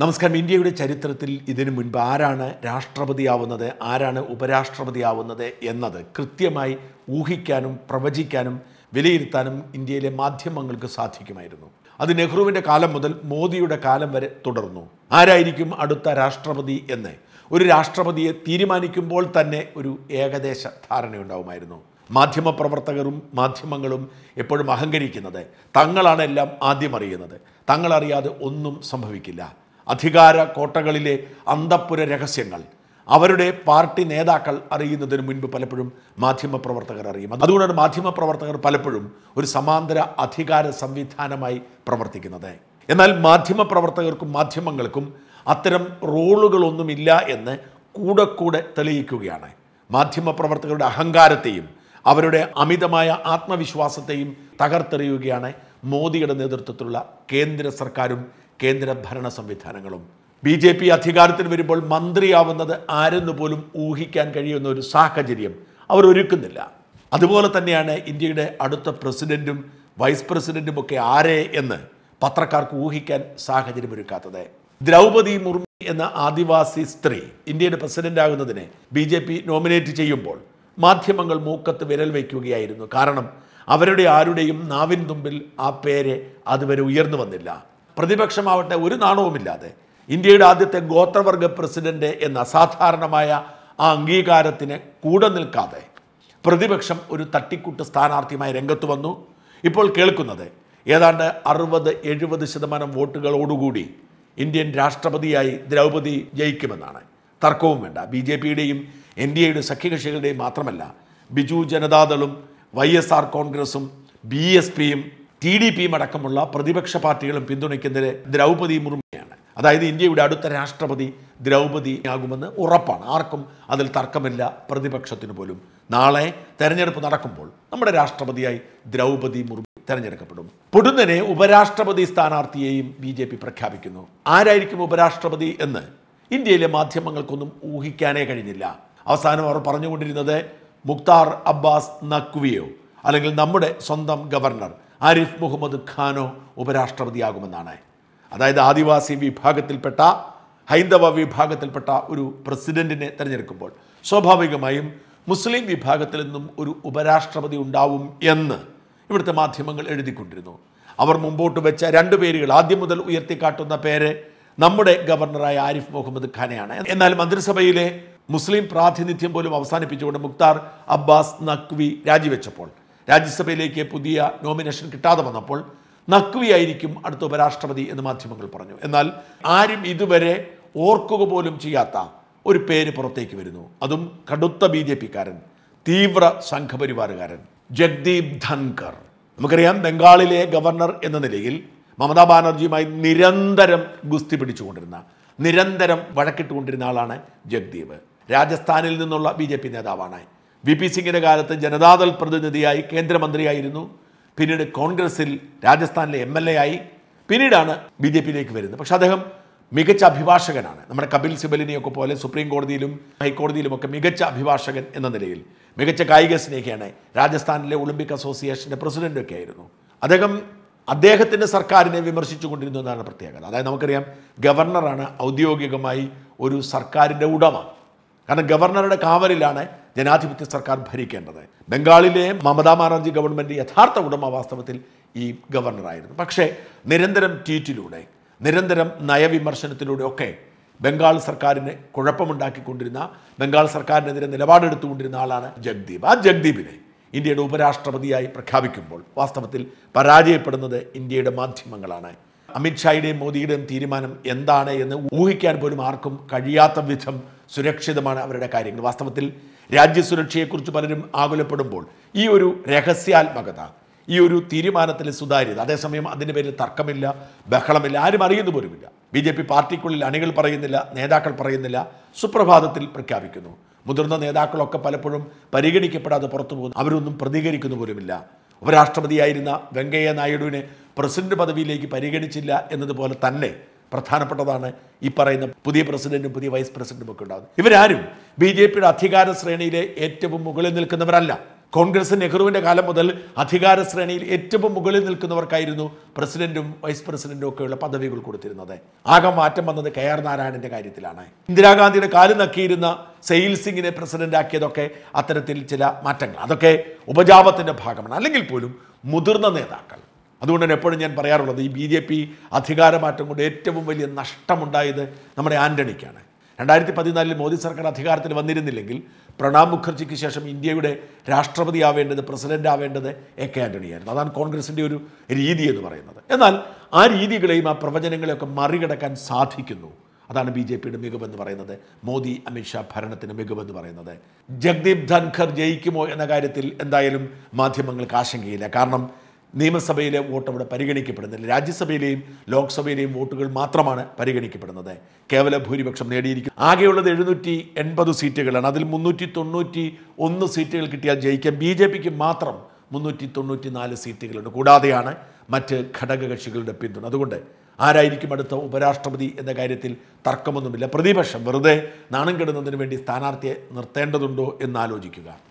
നമസ്കാരം ഇന്ത്യയുടെ ചരിത്രത്തിൽ ഇതിനു മുൻപ് ആരാണ് രാഷ്ട്രപതിയാവുന്നത് ആരാണ് ഉപരാഷ്ട്രപതിയാവുന്നത് എന്നത് കൃത്യമായി ഊഹിക്കാനും പ്രവചിക്കാനും വിലയിരുത്താനും ഇന്ത്യയിലെ മാധ്യമങ്ങൾക്ക് സാധിക്കുമായിരുന്നു അത് നെഹ്റുവിൻ്റെ കാലം മുതൽ മോദിയുടെ കാലം വരെ തുടർന്നു ആരായിരിക്കും അടുത്ത രാഷ്ട്രപതി എന്ന് ഒരു രാഷ്ട്രപതിയെ തീരുമാനിക്കുമ്പോൾ തന്നെ ഒരു ഏകദേശ ധാരണയുണ്ടാവുമായിരുന്നു മാധ്യമപ്രവർത്തകരും മാധ്യമങ്ങളും എപ്പോഴും അഹങ്കരിക്കുന്നത് തങ്ങളാണ് എല്ലാം ആദ്യം അറിയുന്നത് തങ്ങളറിയാതെ ഒന്നും സംഭവിക്കില്ല അധികാര കോട്ടകളിലെ അന്തപ്പുര രഹസ്യങ്ങൾ അവരുടെ പാർട്ടി നേതാക്കൾ അറിയുന്നതിന് മുൻപ് പലപ്പോഴും മാധ്യമപ്രവർത്തകർ അറിയും അതുകൊണ്ടാണ് മാധ്യമപ്രവർത്തകർ പലപ്പോഴും ഒരു സമാന്തര അധികാര സംവിധാനമായി പ്രവർത്തിക്കുന്നത് എന്നാൽ മാധ്യമപ്രവർത്തകർക്കും മാധ്യമങ്ങൾക്കും അത്തരം റോളുകളൊന്നുമില്ല എന്ന് കൂടെ കൂടെ തെളിയിക്കുകയാണ് മാധ്യമപ്രവർത്തകരുടെ അഹങ്കാരത്തെയും അവരുടെ അമിതമായ ആത്മവിശ്വാസത്തെയും തകർത്തെറിയുകയാണ് മോദിയുടെ നേതൃത്വത്തിലുള്ള കേന്ദ്ര സർക്കാരും കേന്ദ്ര ഭരണ സംവിധാനങ്ങളും ബി ജെ പി അധികാരത്തിൽ വരുമ്പോൾ മന്ത്രിയാവുന്നത് ആരെന്ന് പോലും ഊഹിക്കാൻ കഴിയുന്ന ഒരു സാഹചര്യം അവർ ഒരുക്കുന്നില്ല അതുപോലെ തന്നെയാണ് ഇന്ത്യയുടെ അടുത്ത പ്രസിഡൻറ്റും വൈസ് പ്രസിഡൻറ്റും ഒക്കെ ആരെ എന്ന് പത്രക്കാർക്ക് ഊഹിക്കാൻ സാഹചര്യം ഒരുക്കാത്തത് ദ്രൗപദി മുർമു എന്ന ആദിവാസി സ്ത്രീ ഇന്ത്യയുടെ പ്രസിഡന്റ് ആകുന്നതിനെ ബി ജെ പി നോമിനേറ്റ് ചെയ്യുമ്പോൾ മാധ്യമങ്ങൾ മൂക്കത്ത് വിരൽ വയ്ക്കുകയായിരുന്നു കാരണം അവരുടെ ആരുടെയും നാവിൻ തുമ്പിൽ ആ പേര് അതുവരെ ഉയർന്നു വന്നില്ല പ്രതിപക്ഷമാവട്ടെ ഒരു നാണവുമില്ലാതെ ഇന്ത്യയുടെ ആദ്യത്തെ ഗോത്രവർഗ പ്രസിഡന്റ് എന്ന അസാധാരണമായ ആ അംഗീകാരത്തിന് കൂടെ നിൽക്കാതെ പ്രതിപക്ഷം ഒരു തട്ടിക്കൂട്ട് സ്ഥാനാർത്ഥിയുമായി രംഗത്ത് വന്നു ഇപ്പോൾ കേൾക്കുന്നത് ഏതാണ്ട് അറുപത് എഴുപത് ശതമാനം വോട്ടുകളോടുകൂടി ഇന്ത്യൻ രാഷ്ട്രപതിയായി ദ്രൗപദി ജയിക്കുമെന്നാണ് തർക്കവും വേണ്ട ബി ജെ പിയുടെയും എൻ ഡി എയുടെ സഖ്യകക്ഷികളുടെയും മാത്രമല്ല ബിജു ജനതാദളും വൈ എസ് ആർ കോൺഗ്രസും ബി എസ് പിയും ടി ഡി പിയും അടക്കമുള്ള പ്രതിപക്ഷ പാർട്ടികളും പിന്തുണയ്ക്കുന്നത് ദ്രൗപതി മുർമയാണ് അതായത് ഇന്ത്യയുടെ അടുത്ത രാഷ്ട്രപതി ദ്രൗപതി ആകുമെന്ന് ഉറപ്പാണ് ആർക്കും അതിൽ തർക്കമില്ല പ്രതിപക്ഷത്തിന് പോലും നാളെ തെരഞ്ഞെടുപ്പ് നടക്കുമ്പോൾ നമ്മുടെ രാഷ്ട്രപതിയായി ദ്രൗപതി മുർമു തെരഞ്ഞെടുക്കപ്പെടും പൊടുന്നനെ ഉപരാഷ്ട്രപതി സ്ഥാനാർത്ഥിയെയും ബി ജെ പി പ്രഖ്യാപിക്കുന്നു ആരായിരിക്കും ഉപരാഷ്ട്രപതി എന്ന് ഇന്ത്യയിലെ മാധ്യമങ്ങൾക്കൊന്നും ഊഹിക്കാനേ കഴിഞ്ഞില്ല അവസാനം അവർ പറഞ്ഞുകൊണ്ടിരുന്നത് മുക്താർ അബ്ബാസ് നഖ്വിയോ അല്ലെങ്കിൽ നമ്മുടെ സ്വന്തം ഗവർണർ ആരിഫ് മുഹമ്മദ് ഖാനോ ഉപരാഷ്ട്രപതിയാകുമെന്നാണ് അതായത് ആദിവാസി വിഭാഗത്തിൽപ്പെട്ട ഹൈന്ദവ വിഭാഗത്തിൽപ്പെട്ട ഒരു പ്രസിഡന്റിനെ തിരഞ്ഞെടുക്കുമ്പോൾ സ്വാഭാവികമായും മുസ്ലിം വിഭാഗത്തിൽ നിന്നും ഒരു ഉപരാഷ്ട്രപതി ഉണ്ടാവും എന്ന് ഇവിടുത്തെ മാധ്യമങ്ങൾ എഴുതിക്കൊണ്ടിരുന്നു അവർ മുമ്പോട്ട് വെച്ച രണ്ട് പേരുകൾ ആദ്യം മുതൽ ഉയർത്തിക്കാട്ടുന്ന പേര് നമ്മുടെ ഗവർണറായ ആരിഫ് മുഹമ്മദ് ഖാനെയാണ് എന്നാൽ മന്ത്രിസഭയിലെ മുസ്ലിം പ്രാതിനിധ്യം പോലും അവസാനിപ്പിച്ചുകൊണ്ട് മുക്താർ അബ്ബാസ് നഖ്വി രാജിവെച്ചപ്പോൾ രാജ്യസഭയിലേക്ക് പുതിയ നോമിനേഷൻ കിട്ടാതെ വന്നപ്പോൾ നക്വിയായിരിക്കും അടുത്ത ഉപരാഷ്ട്രപതി എന്ന് മാധ്യമങ്ങൾ പറഞ്ഞു എന്നാൽ ആരും ഇതുവരെ ഓർക്കുക പോലും ചെയ്യാത്ത ഒരു പേര് പുറത്തേക്ക് വരുന്നു അതും കടുത്ത ബി ജെ പിക്കാരൻ തീവ്ര സംഘപരിവാറുകാരൻ ജഗ്ദീപ് ധൻകർ നമുക്കറിയാം ബംഗാളിലെ ഗവർണർ എന്ന നിലയിൽ മമതാ ബാനർജിയുമായി നിരന്തരം ഗുസ്തി പിടിച്ചുകൊണ്ടിരുന്ന നിരന്തരം വഴക്കിട്ടുകൊണ്ടിരുന്ന ആളാണ് ജഗ്ദീപ് രാജസ്ഥാനിൽ നിന്നുള്ള ബി നേതാവാണ് വി പി സിംഗിൻ്റെ കാലത്ത് ജനതാദൾ പ്രതിനിധിയായി കേന്ദ്രമന്ത്രിയായിരുന്നു പിന്നീട് കോൺഗ്രസിൽ രാജസ്ഥാനിലെ എം എൽ എ ആയി പിന്നീടാണ് ബി ജെ പിയിലേക്ക് വരുന്നത് പക്ഷെ അദ്ദേഹം മികച്ച അഭിഭാഷകനാണ് നമ്മുടെ കപിൽ സിബലിനെയൊക്കെ പോലെ സുപ്രീം കോടതിയിലും ഹൈക്കോടതിയിലും ഒക്കെ മികച്ച അഭിഭാഷകൻ എന്ന നിലയിൽ മികച്ച കായിക സ്നേഹിയാണ് രാജസ്ഥാനിലെ ഒളിമ്പിക് അസോസിയേഷൻ്റെ പ്രസിഡൻ്റൊക്കെ ആയിരുന്നു അദ്ദേഹം അദ്ദേഹത്തിൻ്റെ സർക്കാരിനെ വിമർശിച്ചുകൊണ്ടിരുന്നു എന്നാണ് പ്രത്യേകത അതായത് നമുക്കറിയാം ഗവർണറാണ് ഔദ്യോഗികമായി ഒരു സർക്കാരിൻ്റെ ഉടമ കാരണം ഗവർണറുടെ കാവലിലാണ് ജനാധിപത്യ സർക്കാർ ഭരിക്കേണ്ടത് ബംഗാളിലെ മമതാ ബാനർജി ഗവൺമെൻറ് യഥാർത്ഥ ഉടമ വാസ്തവത്തിൽ ഈ ഗവർണറായിരുന്നു പക്ഷേ നിരന്തരം ട്വീറ്റിലൂടെ നിരന്തരം ഒക്കെ ബംഗാൾ സർക്കാരിന് കുഴപ്പമുണ്ടാക്കിക്കൊണ്ടിരുന്ന ബംഗാൾ സർക്കാരിനെതിരെ നിലപാടെടുത്തുകൊണ്ടിരുന്ന ആളാണ് ജഗ്ദീപ് ആ ജഗ്ദീപിനെ ഇന്ത്യയുടെ ഉപരാഷ്ട്രപതിയായി പ്രഖ്യാപിക്കുമ്പോൾ വാസ്തവത്തിൽ പരാജയപ്പെടുന്നത് ഇന്ത്യയുടെ മാധ്യമങ്ങളാണ് അമിത്ഷായുടെയും മോദിയുടെയും തീരുമാനം എന്താണ് എന്ന് ഊഹിക്കാൻ പോലും ആർക്കും കഴിയാത്ത വിധം സുരക്ഷിതമാണ് അവരുടെ കാര്യങ്ങൾ വാസ്തവത്തിൽ രാജ്യസുരക്ഷയെക്കുറിച്ച് പലരും ആകുലപ്പെടുമ്പോൾ ഈ ഒരു രഹസ്യാത്മകത ഈ ഒരു തീരുമാനത്തിൽ സുതാര്യത അതേസമയം അതിൻ്റെ പേരിൽ തർക്കമില്ല ബഹളമില്ല ആരും അറിയുന്നു പോലുമില്ല ബി ജെ പി പാർട്ടിക്കുള്ളിൽ അണികൾ പറയുന്നില്ല നേതാക്കൾ പറയുന്നില്ല സുപ്രഭാതത്തിൽ പ്രഖ്യാപിക്കുന്നു മുതിർന്ന നേതാക്കളൊക്കെ പലപ്പോഴും പരിഗണിക്കപ്പെടാതെ പുറത്തു പോകുന്നു അവരൊന്നും പ്രതികരിക്കുന്നു പോലുമില്ല ഉപരാഷ്ട്രപതിയായിരുന്ന വെങ്കയ്യ നായിഡുവിനെ പ്രസിഡന്റ് പദവിയിലേക്ക് പരിഗണിച്ചില്ല എന്നതുപോലെ തന്നെ പ്രധാനപ്പെട്ടതാണ് ഈ പറയുന്ന പുതിയ പ്രസിഡന്റും പുതിയ വൈസ് പ്രസിഡന്റും ഒക്കെ ഉണ്ടാകുന്നത് ഇവരാരും ബി ജെ പിയുടെ അധികാര ശ്രേണിയിലെ ഏറ്റവും മുകളിൽ നിൽക്കുന്നവരല്ല കോൺഗ്രസ് നെഹ്റുവിന്റെ കാലം മുതൽ അധികാര ശ്രേണിയിൽ ഏറ്റവും മുകളിൽ നിൽക്കുന്നവർക്കായിരുന്നു പ്രസിഡന്റും വൈസ് പ്രസിഡന്റും ഒക്കെയുള്ള പദവികൾ കൊടുത്തിരുന്നത് ആകെ മാറ്റം വന്നത് കെ ആർ നാരായണന്റെ കാര്യത്തിലാണ് ഇന്ദിരാഗാന്ധിയുടെ കാല് നക്കിയിരുന്ന സെയിൽ സിംഗിനെ പ്രസിഡന്റാക്കിയതൊക്കെ അത്തരത്തിൽ ചില മാറ്റങ്ങൾ അതൊക്കെ ഉപജാപത്തിന്റെ ഭാഗമാണ് അല്ലെങ്കിൽ പോലും മുതിർന്ന നേതാക്കൾ അതുകൊണ്ട് തന്നെ എപ്പോഴും ഞാൻ പറയാറുള്ളത് ഈ ബി ജെ പി അധികാരമാറ്റം കൊണ്ട് ഏറ്റവും വലിയ നഷ്ടമുണ്ടായത് നമ്മുടെ ആൻ്റണിക്കാണ് രണ്ടായിരത്തി പതിനാലിൽ മോദി സർക്കാർ അധികാരത്തിൽ വന്നിരുന്നില്ലെങ്കിൽ പ്രണാബ് മുഖർജിക്ക് ശേഷം ഇന്ത്യയുടെ രാഷ്ട്രപതി ആവേണ്ടത് പ്രസിഡന്റ് ആവേണ്ടത് എ കെ ആയിരുന്നു അതാണ് കോൺഗ്രസിൻ്റെ ഒരു രീതി എന്ന് പറയുന്നത് എന്നാൽ ആ രീതികളെയും ആ പ്രവചനങ്ങളെയൊക്കെ മറികടക്കാൻ സാധിക്കുന്നു അതാണ് ബി ജെ പിയുടെ മികവെന്ന് പറയുന്നത് മോദി അമിത്ഷാ ഭരണത്തിന് മികവെന്ന് പറയുന്നത് ജഗ്ദീപ് ധൻഖർ ജയിക്കുമോ എന്ന കാര്യത്തിൽ എന്തായാലും മാധ്യമങ്ങൾക്ക് ആശങ്കയില്ല കാരണം നിയമസഭയിലെ വോട്ട് അവിടെ പരിഗണിക്കപ്പെടുന്നില്ല രാജ്യസഭയിലെയും ലോക്സഭയിലെയും വോട്ടുകൾ മാത്രമാണ് പരിഗണിക്കപ്പെടുന്നത് കേവല ഭൂരിപക്ഷം നേടിയിരിക്കും ആകെയുള്ളത് എഴുന്നൂറ്റി എൺപത് സീറ്റുകളാണ് അതിൽ മുന്നൂറ്റി തൊണ്ണൂറ്റി ഒന്ന് സീറ്റുകൾ കിട്ടിയാൽ ജയിക്കാൻ ബി ജെ പിക്ക് മാത്രം മുന്നൂറ്റി തൊണ്ണൂറ്റി നാല് സീറ്റുകളുണ്ട് കൂടാതെയാണ് മറ്റ് ഘടകകക്ഷികളുടെ പിന്തുണ അതുകൊണ്ട് ആരായിരിക്കും അടുത്ത ഉപരാഷ്ട്രപതി എന്ന കാര്യത്തിൽ തർക്കമൊന്നുമില്ല പ്രതിപക്ഷം വെറുതെ നാണം കെടുന്നതിന് വേണ്ടി സ്ഥാനാർത്ഥിയെ നിർത്തേണ്ടതുണ്ടോ എന്ന്